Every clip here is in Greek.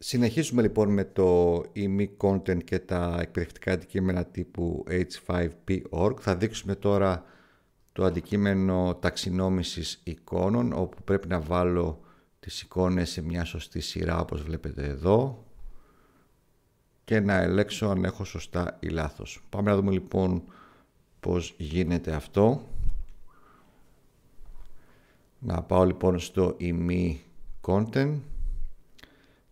Συνεχίζουμε λοιπόν με το EMI e content και τα εκπαιδευτικά αντικείμενα τύπου H5P.org. Θα δείξουμε τώρα το αντικείμενο ταξινόμησης εικόνων όπου πρέπει να βάλω τις εικόνες σε μια σωστή σειρά όπως βλέπετε εδώ και να ελέξω αν έχω σωστά ή λάθος. Πάμε να δούμε λοιπόν πώς γίνεται αυτό. Να πάω λοιπόν στο EMI e content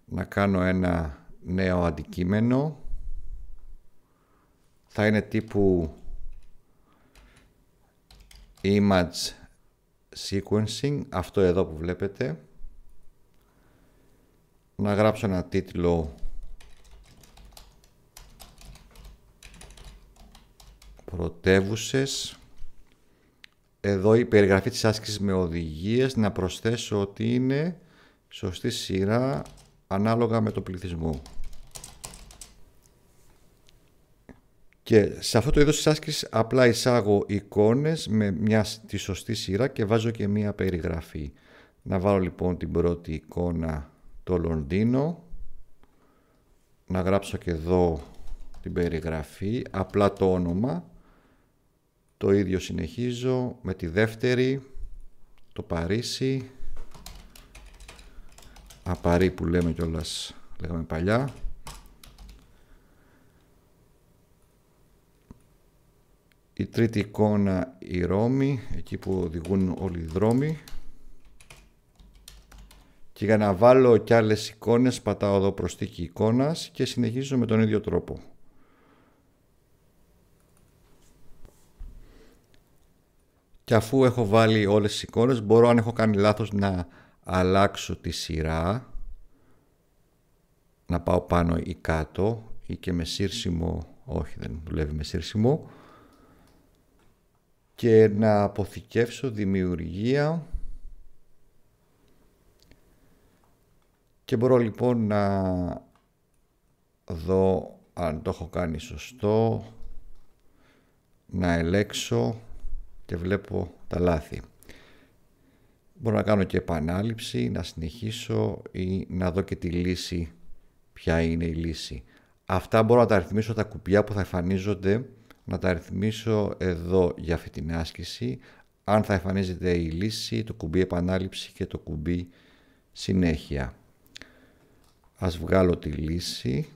να κάνω ένα νέο αντικείμενο θα είναι τύπου image sequencing αυτό εδώ που βλέπετε να γράψω ένα τίτλο πρωτεύουσες εδώ η περιγραφή της άσκησης με οδηγίες να προσθέσω ότι είναι σωστή σειρά ανάλογα με το πληθυσμό. Και σε αυτό το είδος της απλά εισάγω εικόνες με μια τη σωστή σειρά και βάζω και μια περιγραφή. Να βάλω λοιπόν την πρώτη εικόνα το Λονδίνο. Να γράψω και εδώ την περιγραφή, απλά το όνομα. Το ίδιο συνεχίζω με τη δεύτερη, το Παρίσι, απαρή που λέμε κιόλας, λέγαμε παλιά. Η τρίτη εικόνα η Ρώμη, εκεί που οδηγούν όλοι οι δρόμοι. Και για να βάλω κι άλλες εικόνες πατάω εδώ προστίκη εικόνας και συνεχίζω με τον ίδιο τρόπο. Και αφού έχω βάλει όλες τις εικόνες μπορώ αν έχω κάνει λάθος να αλλάξω τη σειρά, να πάω πάνω ή κάτω ή και με σύρσιμο, όχι δεν δουλεύει με σύρσιμο, και να αποθηκεύσω δημιουργία και μπορώ λοιπόν να δω αν το έχω κάνει σωστό, να ελέξω και βλέπω τα λάθη. Μπορώ να κάνω και επανάληψη, να συνεχίσω ή να δω και τη λύση, ποια είναι η λύση. Αυτά μπορώ να τα αριθμίσω τα κουπιά που θα εμφανίζονται, να τα αριθμίσω εδώ για αυτή την άσκηση, αν θα εμφανίζεται η λύση, το κουμπί επανάληψη και το κουμπί συνέχεια. Ας βγάλω τη λύση,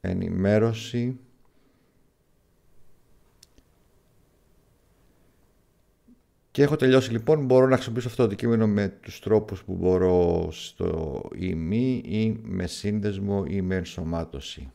ενημέρωση, Και έχω τελειώσει λοιπόν, μπορώ να χρησιμοποιήσω αυτό το αντικείμενο με τους τρόπους που μπορώ στο ημί ή με σύνδεσμο ή με ενσωμάτωση.